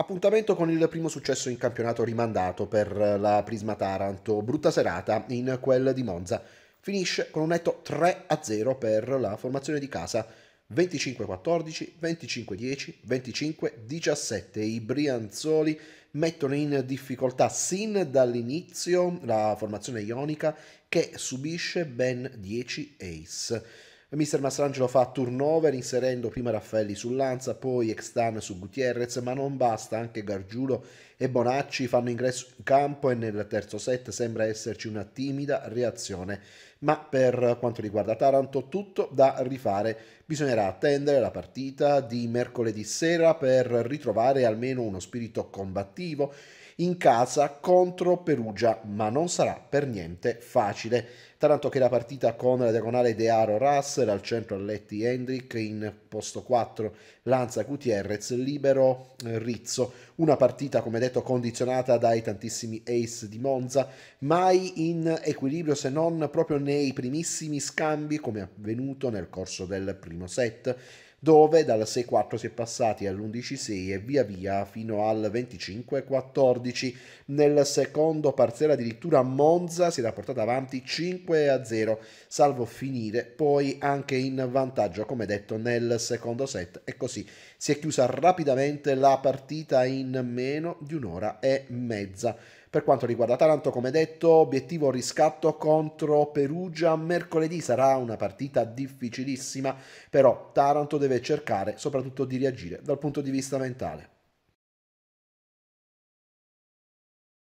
Appuntamento con il primo successo in campionato rimandato per la Prisma Taranto, brutta serata in quel di Monza. Finisce con un netto 3-0 per la formazione di casa, 25-14, 25-10, 25-17. I Brianzoli mettono in difficoltà sin dall'inizio la formazione ionica che subisce ben 10 ace. Mr. Mister Mastrangelo fa turnover inserendo prima Raffaelli su Lanza, poi Extan su Gutierrez, ma non basta, anche Gargiulo e Bonacci fanno ingresso in campo e nel terzo set sembra esserci una timida reazione. Ma per quanto riguarda Taranto tutto da rifare, bisognerà attendere la partita di mercoledì sera per ritrovare almeno uno spirito combattivo in casa contro Perugia, ma non sarà per niente facile. Taranto che la partita con la diagonale De Aro Ras Lancer, al centro Alletti Hendrick, in posto 4 Lanza Gutierrez, libero eh, Rizzo. Una partita, come detto, condizionata dai tantissimi ace di Monza, mai in equilibrio se non proprio nei primissimi scambi come avvenuto nel corso del primo set dove dal 6-4 si è passati all'11-6 e via via fino al 25-14. Nel secondo parziale addirittura Monza si era portata avanti 5-0, salvo finire poi anche in vantaggio, come detto, nel secondo set e così si è chiusa rapidamente la partita in meno di un'ora e mezza. Per quanto riguarda Taranto, come detto, obiettivo riscatto contro Perugia mercoledì, sarà una partita difficilissima, però Taranto deve cercare soprattutto di reagire dal punto di vista mentale.